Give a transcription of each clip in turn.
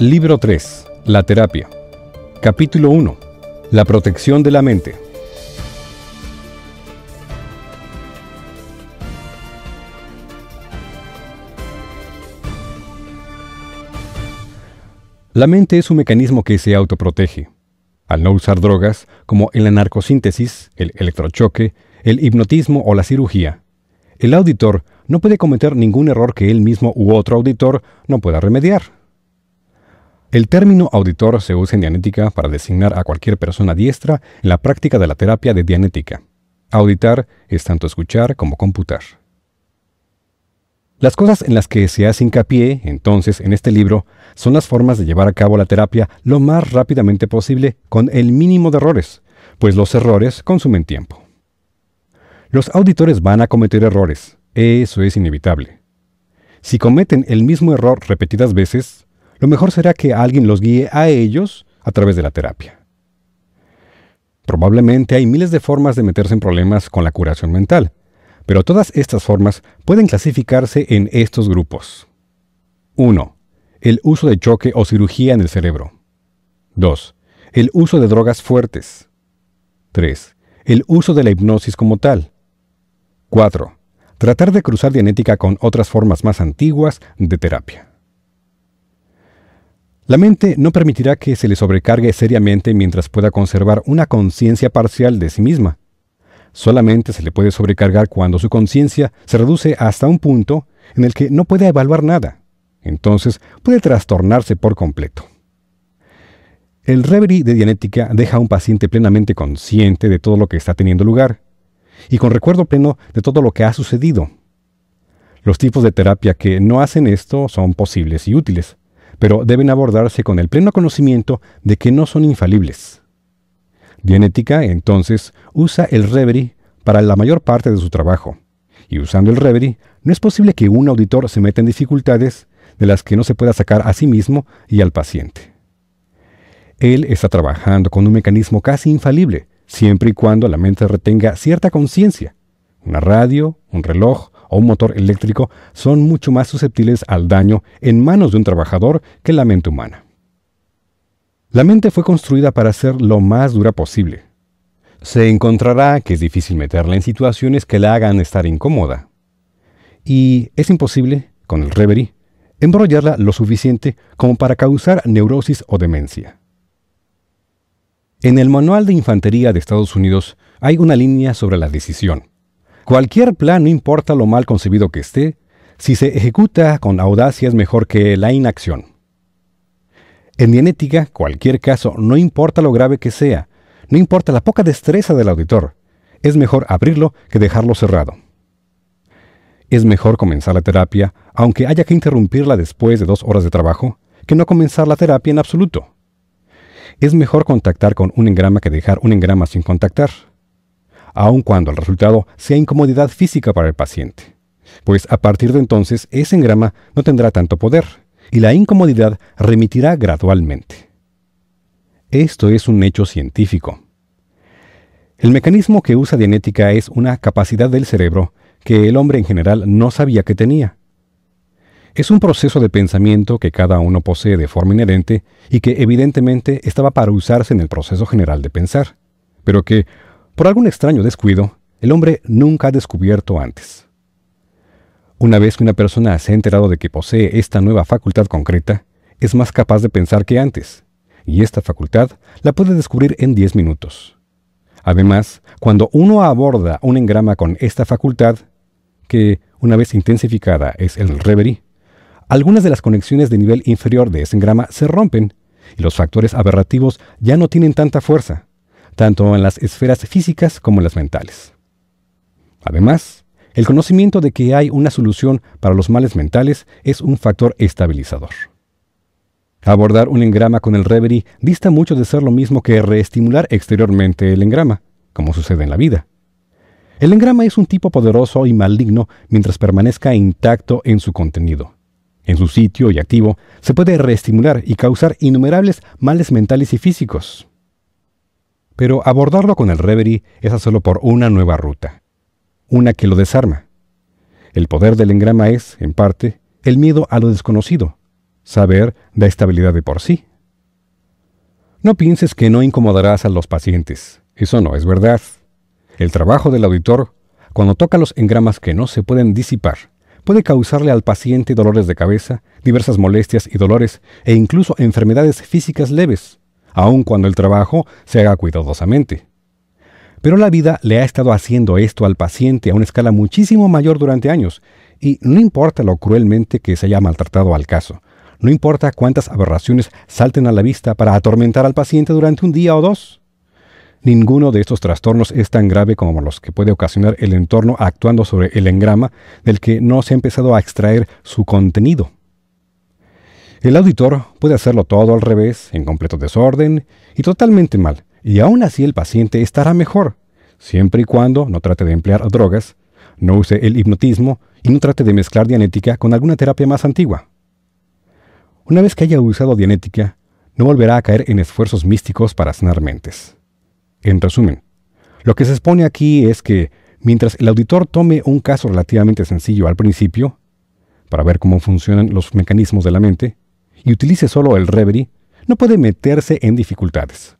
Libro 3. La terapia. Capítulo 1. La protección de la mente. La mente es un mecanismo que se autoprotege. Al no usar drogas, como en la narcosíntesis, el electrochoque, el hipnotismo o la cirugía, el auditor no puede cometer ningún error que él mismo u otro auditor no pueda remediar. El término auditor se usa en dianética para designar a cualquier persona diestra en la práctica de la terapia de dianética. Auditar es tanto escuchar como computar. Las cosas en las que se hace hincapié, entonces, en este libro, son las formas de llevar a cabo la terapia lo más rápidamente posible con el mínimo de errores, pues los errores consumen tiempo. Los auditores van a cometer errores, eso es inevitable. Si cometen el mismo error repetidas veces, lo mejor será que alguien los guíe a ellos a través de la terapia. Probablemente hay miles de formas de meterse en problemas con la curación mental, pero todas estas formas pueden clasificarse en estos grupos. 1. El uso de choque o cirugía en el cerebro. 2. El uso de drogas fuertes. 3. El uso de la hipnosis como tal. 4. Tratar de cruzar dianética con otras formas más antiguas de terapia. La mente no permitirá que se le sobrecargue seriamente mientras pueda conservar una conciencia parcial de sí misma. Solamente se le puede sobrecargar cuando su conciencia se reduce hasta un punto en el que no puede evaluar nada. Entonces puede trastornarse por completo. El Reverie de Dianética deja a un paciente plenamente consciente de todo lo que está teniendo lugar y con recuerdo pleno de todo lo que ha sucedido. Los tipos de terapia que no hacen esto son posibles y útiles, pero deben abordarse con el pleno conocimiento de que no son infalibles. Dianética, entonces, usa el Reverie para la mayor parte de su trabajo, y usando el Reverie no es posible que un auditor se meta en dificultades de las que no se pueda sacar a sí mismo y al paciente. Él está trabajando con un mecanismo casi infalible, siempre y cuando la mente retenga cierta conciencia, una radio, un reloj, o un motor eléctrico son mucho más susceptibles al daño en manos de un trabajador que la mente humana. La mente fue construida para ser lo más dura posible. Se encontrará que es difícil meterla en situaciones que la hagan estar incómoda. Y es imposible, con el reverie, embrollarla lo suficiente como para causar neurosis o demencia. En el Manual de Infantería de Estados Unidos hay una línea sobre la decisión, Cualquier plan, no importa lo mal concebido que esté, si se ejecuta con audacia es mejor que la inacción. En dianética, cualquier caso, no importa lo grave que sea, no importa la poca destreza del auditor, es mejor abrirlo que dejarlo cerrado. Es mejor comenzar la terapia, aunque haya que interrumpirla después de dos horas de trabajo, que no comenzar la terapia en absoluto. Es mejor contactar con un engrama que dejar un engrama sin contactar aun cuando el resultado sea incomodidad física para el paciente. Pues a partir de entonces ese engrama no tendrá tanto poder y la incomodidad remitirá gradualmente. Esto es un hecho científico. El mecanismo que usa Dianética es una capacidad del cerebro que el hombre en general no sabía que tenía. Es un proceso de pensamiento que cada uno posee de forma inherente y que evidentemente estaba para usarse en el proceso general de pensar, pero que por algún extraño descuido, el hombre nunca ha descubierto antes. Una vez que una persona se ha enterado de que posee esta nueva facultad concreta, es más capaz de pensar que antes, y esta facultad la puede descubrir en 10 minutos. Además, cuando uno aborda un engrama con esta facultad, que una vez intensificada es el reverie, algunas de las conexiones de nivel inferior de ese engrama se rompen y los factores aberrativos ya no tienen tanta fuerza tanto en las esferas físicas como en las mentales. Además, el conocimiento de que hay una solución para los males mentales es un factor estabilizador. Abordar un engrama con el reverie dista mucho de ser lo mismo que reestimular exteriormente el engrama, como sucede en la vida. El engrama es un tipo poderoso y maligno mientras permanezca intacto en su contenido. En su sitio y activo, se puede reestimular y causar innumerables males mentales y físicos, pero abordarlo con el Reverie es hacerlo por una nueva ruta, una que lo desarma. El poder del engrama es, en parte, el miedo a lo desconocido. Saber da estabilidad de por sí. No pienses que no incomodarás a los pacientes. Eso no es verdad. El trabajo del auditor, cuando toca los engramas que no se pueden disipar, puede causarle al paciente dolores de cabeza, diversas molestias y dolores, e incluso enfermedades físicas leves aun cuando el trabajo se haga cuidadosamente. Pero la vida le ha estado haciendo esto al paciente a una escala muchísimo mayor durante años, y no importa lo cruelmente que se haya maltratado al caso, no importa cuántas aberraciones salten a la vista para atormentar al paciente durante un día o dos. Ninguno de estos trastornos es tan grave como los que puede ocasionar el entorno actuando sobre el engrama del que no se ha empezado a extraer su contenido. El auditor puede hacerlo todo al revés, en completo desorden y totalmente mal, y aún así el paciente estará mejor, siempre y cuando no trate de emplear drogas, no use el hipnotismo y no trate de mezclar dianética con alguna terapia más antigua. Una vez que haya usado dianética, no volverá a caer en esfuerzos místicos para sanar mentes. En resumen, lo que se expone aquí es que, mientras el auditor tome un caso relativamente sencillo al principio, para ver cómo funcionan los mecanismos de la mente, y utilice solo el Reverie, no puede meterse en dificultades.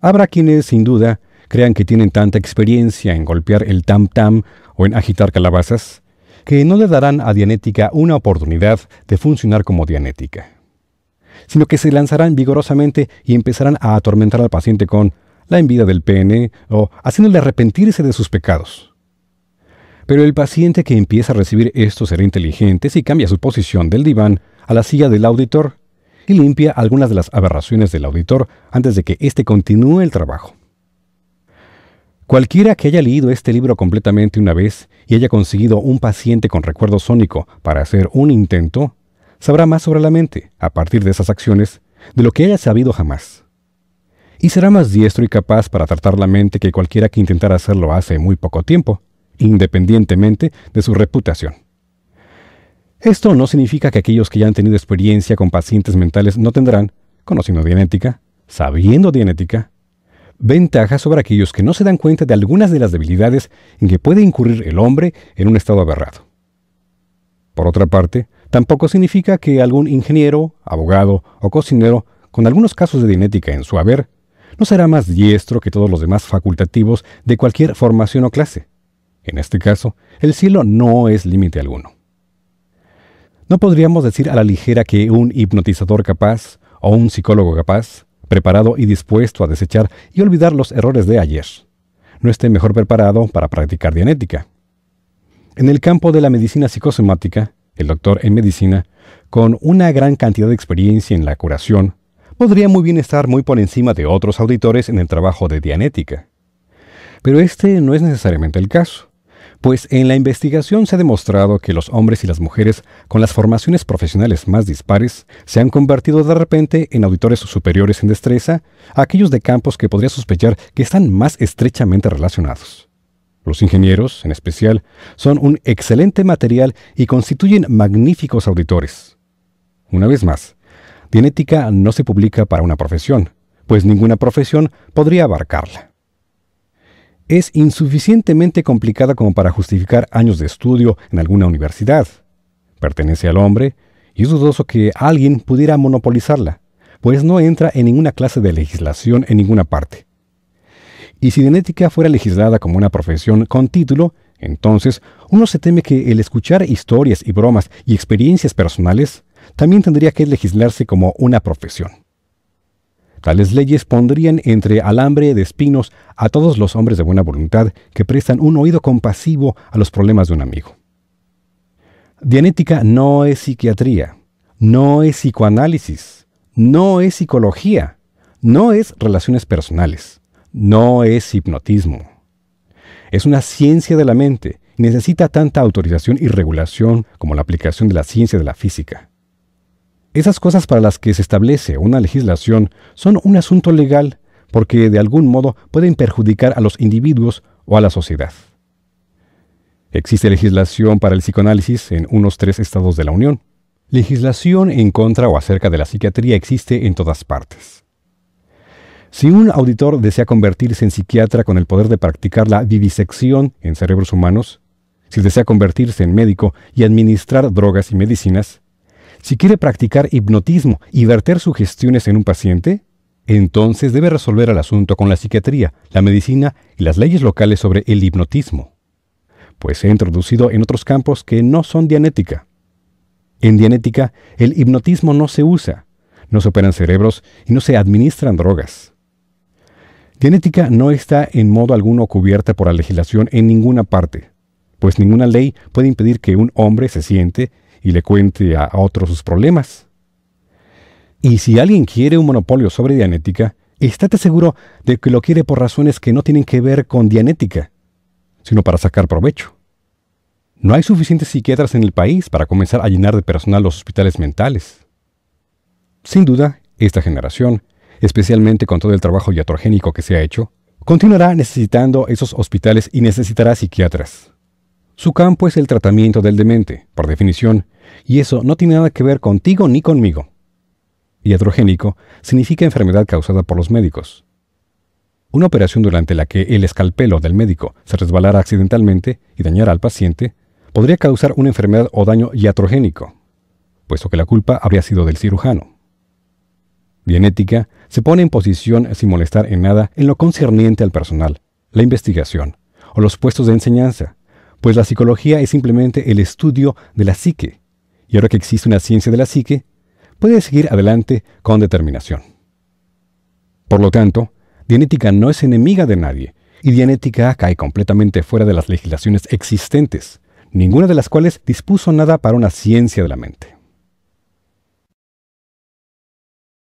Habrá quienes, sin duda, crean que tienen tanta experiencia en golpear el tam-tam o en agitar calabazas, que no le darán a Dianética una oportunidad de funcionar como Dianética, sino que se lanzarán vigorosamente y empezarán a atormentar al paciente con la envidia del pene o haciéndole arrepentirse de sus pecados. Pero el paciente que empieza a recibir esto será inteligente si cambia su posición del diván a la silla del auditor y limpia algunas de las aberraciones del auditor antes de que éste continúe el trabajo. Cualquiera que haya leído este libro completamente una vez y haya conseguido un paciente con recuerdo sónico para hacer un intento, sabrá más sobre la mente, a partir de esas acciones, de lo que haya sabido jamás. Y será más diestro y capaz para tratar la mente que cualquiera que intentara hacerlo hace muy poco tiempo, independientemente de su reputación. Esto no significa que aquellos que ya han tenido experiencia con pacientes mentales no tendrán, conociendo Dianética, sabiendo Dianética, ventajas sobre aquellos que no se dan cuenta de algunas de las debilidades en que puede incurrir el hombre en un estado aberrado. Por otra parte, tampoco significa que algún ingeniero, abogado o cocinero con algunos casos de Dianética en su haber no será más diestro que todos los demás facultativos de cualquier formación o clase. En este caso, el cielo no es límite alguno. No podríamos decir a la ligera que un hipnotizador capaz o un psicólogo capaz, preparado y dispuesto a desechar y olvidar los errores de ayer, no esté mejor preparado para practicar dianética. En el campo de la medicina psicosomática, el doctor en medicina, con una gran cantidad de experiencia en la curación, podría muy bien estar muy por encima de otros auditores en el trabajo de dianética. Pero este no es necesariamente el caso pues en la investigación se ha demostrado que los hombres y las mujeres con las formaciones profesionales más dispares se han convertido de repente en auditores superiores en destreza a aquellos de campos que podría sospechar que están más estrechamente relacionados. Los ingenieros, en especial, son un excelente material y constituyen magníficos auditores. Una vez más, Dianética no se publica para una profesión, pues ninguna profesión podría abarcarla es insuficientemente complicada como para justificar años de estudio en alguna universidad. Pertenece al hombre y es dudoso que alguien pudiera monopolizarla, pues no entra en ninguna clase de legislación en ninguna parte. Y si genética fuera legislada como una profesión con título, entonces uno se teme que el escuchar historias y bromas y experiencias personales también tendría que legislarse como una profesión. Tales leyes pondrían entre alambre de espinos a todos los hombres de buena voluntad que prestan un oído compasivo a los problemas de un amigo. Dianética no es psiquiatría, no es psicoanálisis, no es psicología, no es relaciones personales, no es hipnotismo. Es una ciencia de la mente y necesita tanta autorización y regulación como la aplicación de la ciencia de la física. Esas cosas para las que se establece una legislación son un asunto legal porque de algún modo pueden perjudicar a los individuos o a la sociedad. Existe legislación para el psicoanálisis en unos tres estados de la Unión. Legislación en contra o acerca de la psiquiatría existe en todas partes. Si un auditor desea convertirse en psiquiatra con el poder de practicar la vivisección en cerebros humanos, si desea convertirse en médico y administrar drogas y medicinas, si quiere practicar hipnotismo y verter sugestiones en un paciente, entonces debe resolver el asunto con la psiquiatría, la medicina y las leyes locales sobre el hipnotismo, pues se ha introducido en otros campos que no son dianética. En dianética, el hipnotismo no se usa, no se operan cerebros y no se administran drogas. Dianética no está en modo alguno cubierta por la legislación en ninguna parte, pues ninguna ley puede impedir que un hombre se siente y le cuente a otros sus problemas. Y si alguien quiere un monopolio sobre Dianética, estate seguro de que lo quiere por razones que no tienen que ver con Dianética, sino para sacar provecho. No hay suficientes psiquiatras en el país para comenzar a llenar de personal los hospitales mentales. Sin duda, esta generación, especialmente con todo el trabajo iatrogénico que se ha hecho, continuará necesitando esos hospitales y necesitará psiquiatras. Su campo es el tratamiento del demente, por definición, y eso no tiene nada que ver contigo ni conmigo. Iatrogénico significa enfermedad causada por los médicos. Una operación durante la que el escalpelo del médico se resbalara accidentalmente y dañara al paciente podría causar una enfermedad o daño iatrogénico, puesto que la culpa habría sido del cirujano. Bienética se pone en posición sin molestar en nada en lo concerniente al personal, la investigación o los puestos de enseñanza, pues la psicología es simplemente el estudio de la psique y ahora que existe una ciencia de la psique, puede seguir adelante con determinación. Por lo tanto, Dianética no es enemiga de nadie, y Dianética cae completamente fuera de las legislaciones existentes, ninguna de las cuales dispuso nada para una ciencia de la mente.